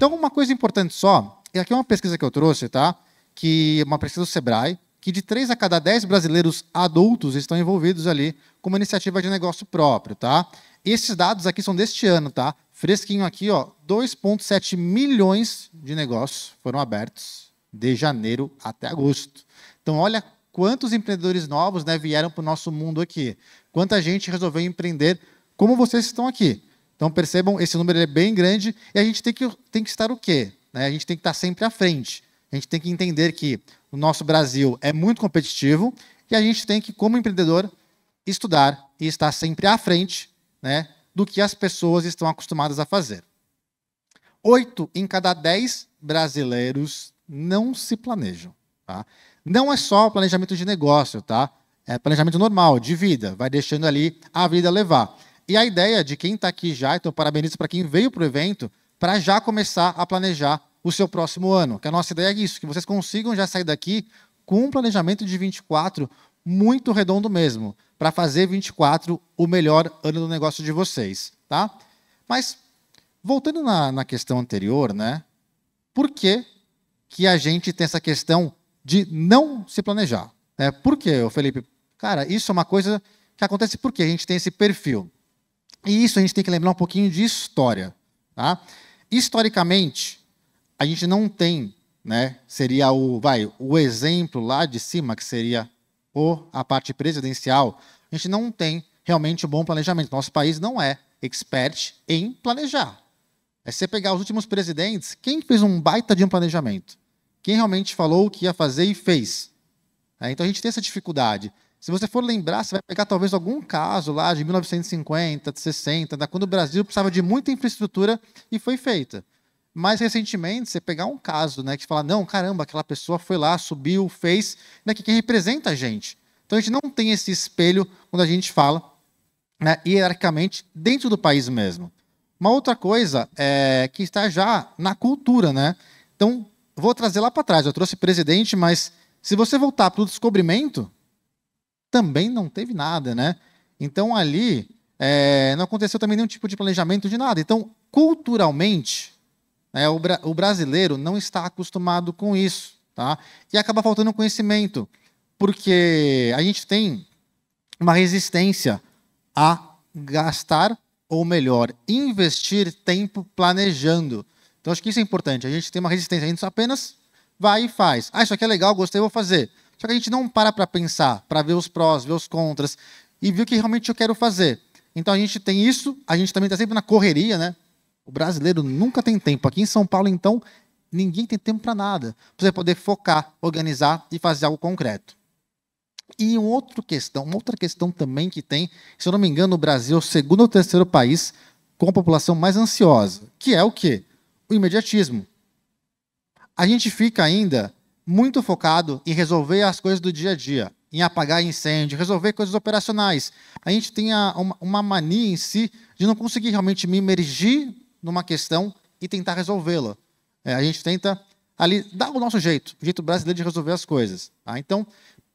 Então, uma coisa importante só, e aqui é uma pesquisa que eu trouxe, tá? Que é uma pesquisa do Sebrae, que de 3 a cada 10 brasileiros adultos estão envolvidos ali com uma iniciativa de negócio próprio, tá? Esses dados aqui são deste ano, tá? Fresquinho aqui, ó, 2.7 milhões de negócios foram abertos de janeiro até agosto. Então, olha quantos empreendedores novos né, vieram para o nosso mundo aqui. Quanta gente resolveu empreender como vocês estão aqui. Então percebam, esse número é bem grande e a gente tem que, tem que estar o quê? Né? A gente tem que estar sempre à frente. A gente tem que entender que o nosso Brasil é muito competitivo e a gente tem que, como empreendedor, estudar e estar sempre à frente né, do que as pessoas estão acostumadas a fazer. Oito em cada dez brasileiros não se planejam. Tá? Não é só planejamento de negócio, tá? É planejamento normal, de vida. Vai deixando ali a vida levar. E a ideia de quem está aqui já, então parabenizo para quem veio para o evento, para já começar a planejar o seu próximo ano. Que a nossa ideia é isso, que vocês consigam já sair daqui com um planejamento de 24 muito redondo mesmo, para fazer 24 o melhor ano do negócio de vocês, tá? Mas voltando na, na questão anterior, né? Por que, que a gente tem essa questão de não se planejar? É Por que, Felipe? Cara, isso é uma coisa que acontece porque a gente tem esse perfil. E isso a gente tem que lembrar um pouquinho de história. Tá? Historicamente, a gente não tem, né? Seria o, vai, o exemplo lá de cima, que seria o, a parte presidencial, a gente não tem realmente um bom planejamento. Nosso país não é expert em planejar. É você pegar os últimos presidentes, quem fez um baita de um planejamento? Quem realmente falou o que ia fazer e fez? É, então a gente tem essa dificuldade. Se você for lembrar, você vai pegar talvez algum caso lá de 1950, 60, quando o Brasil precisava de muita infraestrutura e foi feita. Mais recentemente, você pegar um caso, né, que fala, não, caramba, aquela pessoa foi lá, subiu, fez, né, que, que representa a gente. Então a gente não tem esse espelho quando a gente fala né, hierarquicamente dentro do país mesmo. Uma outra coisa é que está já na cultura, né? Então, vou trazer lá para trás. Eu trouxe presidente, mas se você voltar para o descobrimento, também não teve nada, né? Então ali é, não aconteceu também nenhum tipo de planejamento de nada. Então, culturalmente, é, o, bra o, brasileiro não está acostumado com isso, tá? E acaba faltando conhecimento, porque a gente tem uma resistência a gastar, ou melhor, investir tempo planejando. Então, acho que isso é importante. A gente tem uma resistência, a gente apenas vai e faz. Ah, isso aqui é legal, gostei, vou fazer. Só que a gente não para para pensar, para ver os prós, ver os contras e ver o que realmente eu quero fazer. Então a gente tem isso, a gente também está sempre na correria, né? O brasileiro nunca tem tempo. Aqui em São Paulo, então, ninguém tem tempo para nada. para você poder focar, organizar e fazer algo concreto. E uma outra questão, uma outra questão também que tem, se eu não me engano, o Brasil é o segundo ou terceiro país com a população mais ansiosa, que é o quê? O imediatismo. A gente fica ainda muito focado em resolver as coisas do dia a dia, em apagar incêndio, resolver coisas operacionais. A gente tem a, uma, uma mania em si de não conseguir realmente me imergir numa questão e tentar resolvê-la. É, a gente tenta ali dar o nosso jeito, o jeito brasileiro de resolver as coisas. Tá? Então,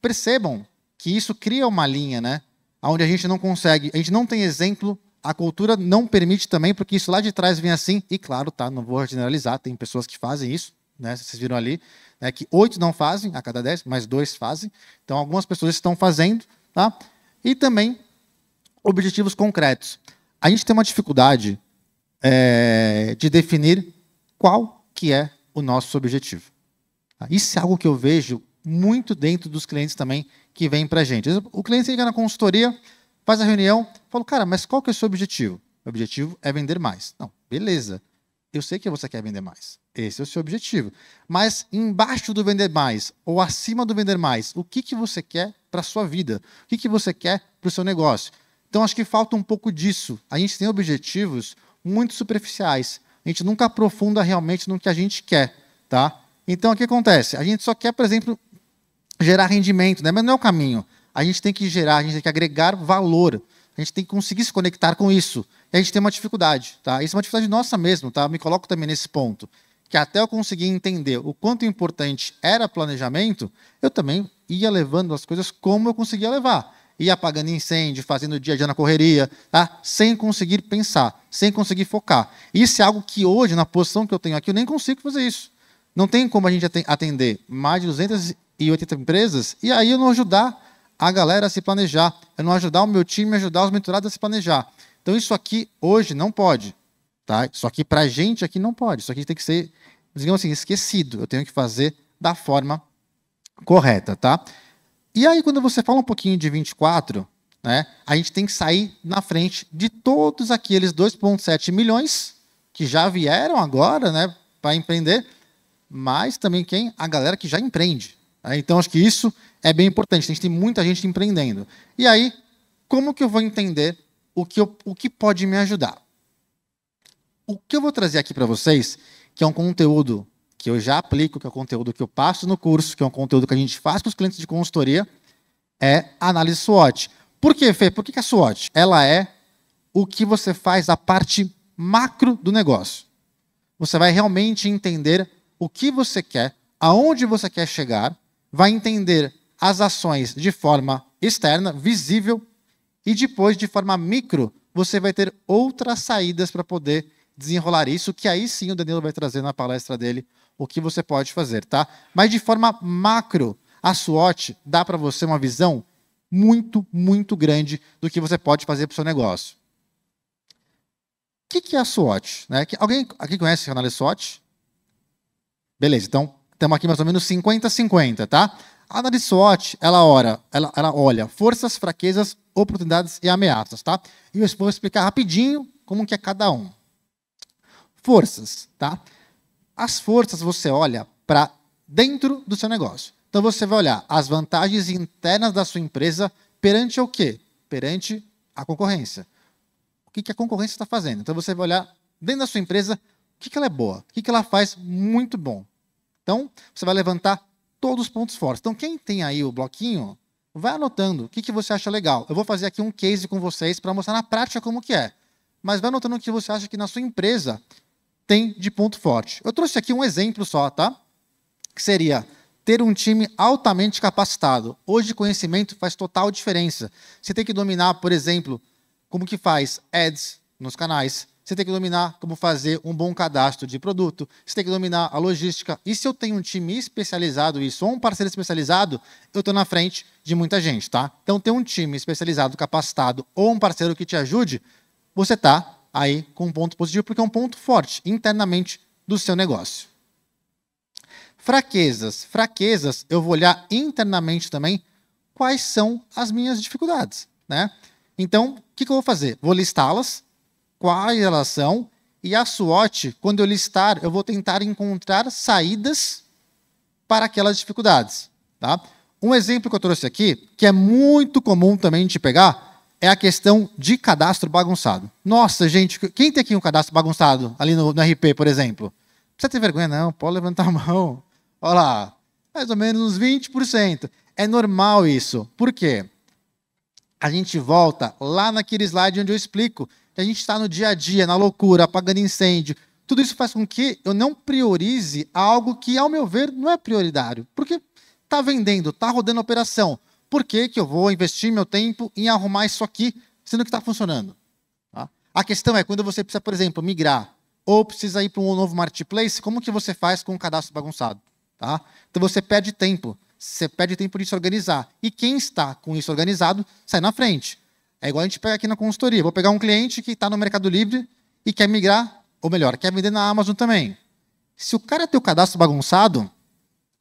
percebam que isso cria uma linha, né? Onde a gente não consegue, a gente não tem exemplo, a cultura não permite também, porque isso lá de trás vem assim, e claro, tá, não vou generalizar, tem pessoas que fazem isso, né? Vocês viram ali né, que oito não fazem a cada dez, mas dois fazem. Então, algumas pessoas estão fazendo. Tá? E também objetivos concretos. A gente tem uma dificuldade é, de definir qual que é o nosso objetivo. Tá? Isso é algo que eu vejo muito dentro dos clientes também que vêm para a gente. O cliente chega na consultoria, faz a reunião, fala, cara, mas qual que é o seu objetivo? O objetivo é vender mais. Não, beleza. Eu sei que você quer vender mais. Esse é o seu objetivo. Mas embaixo do vender mais ou acima do vender mais, o que, que você quer para a sua vida? O que, que você quer para o seu negócio? Então, acho que falta um pouco disso. A gente tem objetivos muito superficiais. A gente nunca aprofunda realmente no que a gente quer. tá? Então, o que acontece? A gente só quer, por exemplo, gerar rendimento, né? mas não é o caminho. A gente tem que gerar, a gente tem que agregar valor. A gente tem que conseguir se conectar com isso. E a gente tem uma dificuldade, tá? Isso é uma dificuldade nossa mesmo, tá? Eu me coloco também nesse ponto. Que até eu conseguir entender o quanto importante era planejamento, eu também ia levando as coisas como eu conseguia levar. Ia apagando incêndio, fazendo dia a dia na correria, tá? sem conseguir pensar, sem conseguir focar. Isso é algo que hoje, na posição que eu tenho aqui, eu nem consigo fazer isso. Não tem como a gente atender mais de 280 empresas e aí eu não ajudar a galera a se planejar, eu é não ajudar o meu time, é ajudar os mentorados a se planejar. Então isso aqui hoje não pode, tá? Isso aqui pra gente aqui não pode, isso aqui tem que ser, digamos assim, esquecido. Eu tenho que fazer da forma correta, tá? E aí quando você fala um pouquinho de 24, né? A gente tem que sair na frente de todos aqueles 2.7 milhões que já vieram agora, né, para empreender, mas também quem a galera que já empreende. Né? Então acho que isso é bem importante. A gente tem muita gente empreendendo. E aí, como que eu vou entender o que, eu, o que pode me ajudar? O que eu vou trazer aqui para vocês, que é um conteúdo que eu já aplico, que é o um conteúdo que eu passo no curso, que é um conteúdo que a gente faz com os clientes de consultoria, é análise SWOT. Por que, Fê? Por que a SWOT? Ela é o que você faz a parte macro do negócio. Você vai realmente entender o que você quer, aonde você quer chegar, vai entender as ações de forma externa, visível, e depois de forma micro, você vai ter outras saídas para poder desenrolar isso, que aí sim o Danilo vai trazer na palestra dele o que você pode fazer, tá? Mas de forma macro, a SWOT dá para você uma visão muito, muito grande do que você pode fazer para o seu negócio. O que, que, é a SWOT? Né? Alguém aqui conhece o análise SWOT? Beleza, então estamos aqui mais ou menos 50-50, tá? A análise SWOT, ela, ora, ela, ela olha forças, fraquezas, oportunidades e ameaças, tá? E eu vou explicar rapidinho como que é cada um. Forças, tá? As forças você olha para dentro do seu negócio. Então você vai olhar as vantagens internas da sua empresa perante o quê? Perante a concorrência. O que, que a concorrência está fazendo? Então você vai olhar dentro da sua empresa o que, que ela é boa, o que, que ela faz muito bom. Então você vai levantar todos os pontos fortes. Então, quem tem aí o bloquinho, vai anotando o que, que você acha legal. Eu vou fazer aqui um case com vocês para mostrar na prática como que é. Mas vai anotando o que você acha que na sua empresa tem de ponto forte. Eu trouxe aqui um exemplo só, tá? Que seria ter um time altamente capacitado. Hoje, conhecimento faz total diferença. Você tem que dominar, por exemplo, como que faz ads nos canais, você tem que dominar como fazer um bom cadastro de produto, você tem que dominar a logística. E se eu tenho um time especializado isso ou um parceiro especializado, eu estou na frente de muita gente, tá? Então, ter um time especializado, capacitado ou um parceiro que te ajude, você está aí com um ponto positivo, porque é um ponto forte internamente do seu negócio. Fraquezas. Fraquezas, eu vou olhar internamente também quais são as minhas dificuldades, né? Então, o que, que eu vou fazer? Vou listá-las quais elas são, e a SWOT, quando eu listar, eu vou tentar encontrar saídas para aquelas dificuldades. Tá? Um exemplo que eu trouxe aqui, que é muito comum também a gente pegar, é a questão de cadastro bagunçado. Nossa, gente, quem tem aqui um cadastro bagunçado ali no, no RP, por exemplo? Não precisa ter vergonha, não, pode levantar a mão. Olha lá, mais ou menos uns 20%. É normal isso. Por quê? A gente volta lá naquele slide onde eu explico que a gente está no dia a dia, na loucura, apagando incêndio, tudo isso faz com que eu não priorize algo que, ao meu ver, não é prioritário. Porque está vendendo, está rodando a operação. Por que, que eu vou investir meu tempo em arrumar isso aqui, sendo que está funcionando? Tá? A questão é, quando você precisa, por exemplo, migrar ou precisa ir para um novo marketplace, como que você faz com um cadastro bagunçado? Tá? Então você perde tempo. Você perde tempo de se organizar. E quem está com isso organizado sai na frente. É igual a gente pegar aqui na consultoria. Vou pegar um cliente que está no Mercado Livre e quer migrar, ou melhor, quer vender na Amazon também. Se o cara tem o cadastro bagunçado,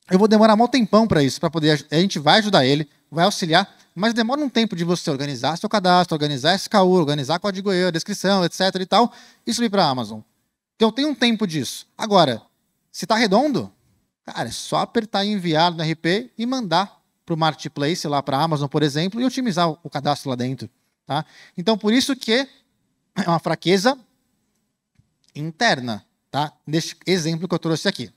eu vou demorar mal tempão para isso, para poder. A gente vai ajudar ele, vai auxiliar, mas demora um tempo de você organizar seu cadastro, organizar SKU, organizar código E, descrição, etc e tal. Isso ir para a Amazon. Então tem um tempo disso. Agora, se está redondo, cara, é só apertar enviar no RP e mandar para o marketplace lá para a Amazon, por exemplo, e otimizar o cadastro lá dentro. Tá? Então, por isso que é uma fraqueza interna, tá? Neste exemplo que eu trouxe aqui.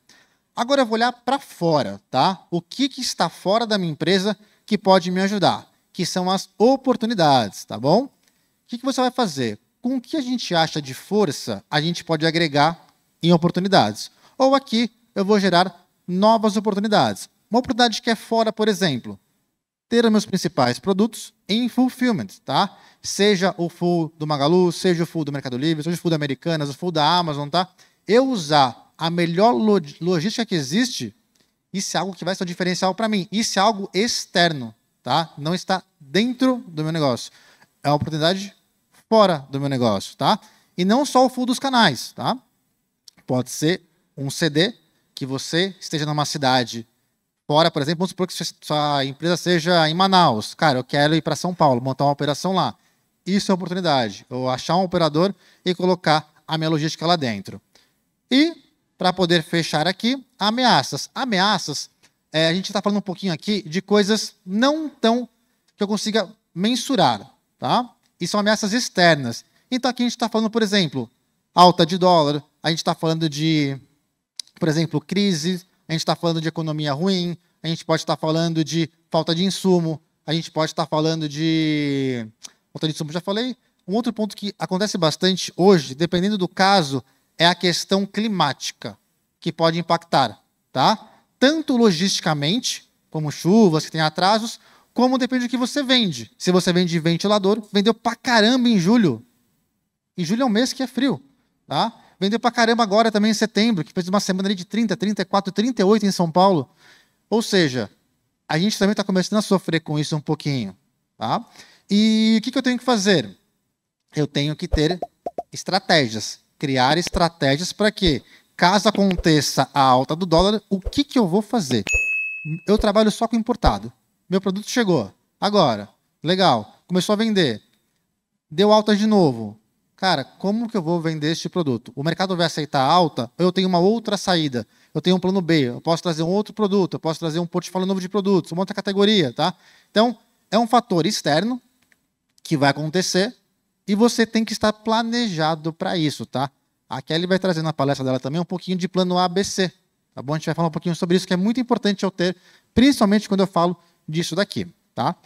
Agora eu vou olhar para fora, tá? O que, que está fora da minha empresa que pode me ajudar? Que são as oportunidades, tá bom? O que, que você vai fazer? Com o que a gente acha de força, a gente pode agregar em oportunidades. Ou aqui eu vou gerar novas oportunidades. Uma oportunidade que é fora, por exemplo, ter meus principais produtos em fulfillment, tá? Seja o full do Magalu, seja o full do Mercado Livre, seja o full da Americanas, o full da Amazon, tá? Eu usar a melhor logística que existe, isso é algo que vai ser um diferencial para mim. Isso é algo externo, tá? Não está dentro do meu negócio. É uma oportunidade fora do meu negócio, tá? E não só o full dos canais, tá? Pode ser um CD que você esteja numa cidade fora, por exemplo, vamos supor que sua empresa seja em Manaus. Cara, eu quero ir para São Paulo, montar uma operação lá. Isso é oportunidade. Eu achar um operador e colocar a minha logística lá dentro. E, para poder fechar aqui, ameaças. Ameaças, é, a gente está falando um pouquinho aqui de coisas não tão que eu consiga mensurar, tá? E são ameaças externas. Então aqui a gente está falando, por exemplo, alta de dólar, a gente está falando de, por exemplo, crise a gente está falando de economia ruim, a gente pode estar tá falando de falta de insumo, a gente pode estar tá falando de. Falta de insumo, já falei. Um outro ponto que acontece bastante hoje, dependendo do caso, é a questão climática, que pode impactar, tá? Tanto logisticamente, como chuvas, que tem atrasos, como depende do que você vende. Se você vende ventilador, vendeu pra caramba em julho. Em julho é um mês que é frio, tá? Vendeu pra caramba agora também em setembro, que fez uma semana ali de 30, 34, 38 em São Paulo. Ou seja, a gente também está começando a sofrer com isso um pouquinho. Tá? E o que, que eu tenho que fazer? Eu tenho que ter estratégias. Criar estratégias para que, caso aconteça a alta do dólar, o que, que eu vou fazer? Eu trabalho só com importado. Meu produto chegou. Agora. Legal. Começou a vender. Deu alta de novo cara, como que eu vou vender este produto? O mercado vai aceitar alta? Eu tenho uma outra saída. Eu tenho um plano B, eu posso trazer um outro produto, eu posso trazer um portfólio novo de produtos, uma outra categoria, tá? Então, é um fator externo que vai acontecer e você tem que estar planejado para isso, tá? A Kelly vai trazer na palestra dela também um pouquinho de plano ABC, tá bom? A gente vai falar um pouquinho sobre isso, que é muito importante eu ter, principalmente quando eu falo disso daqui, tá?